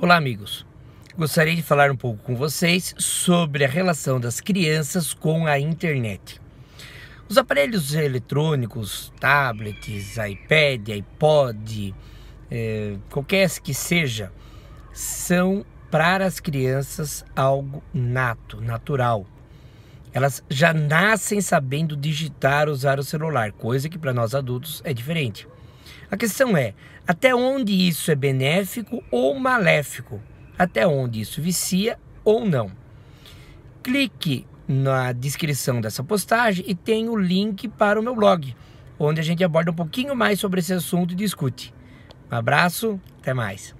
Olá, amigos. Gostaria de falar um pouco com vocês sobre a relação das crianças com a internet. Os aparelhos eletrônicos, tablets, iPad, iPod, eh, qualquer que seja, são para as crianças algo nato, natural. Elas já nascem sabendo digitar, usar o celular, coisa que para nós adultos é diferente. A questão é até onde isso é benéfico ou maléfico, até onde isso vicia ou não. Clique na descrição dessa postagem e tem o link para o meu blog, onde a gente aborda um pouquinho mais sobre esse assunto e discute. Um abraço, até mais.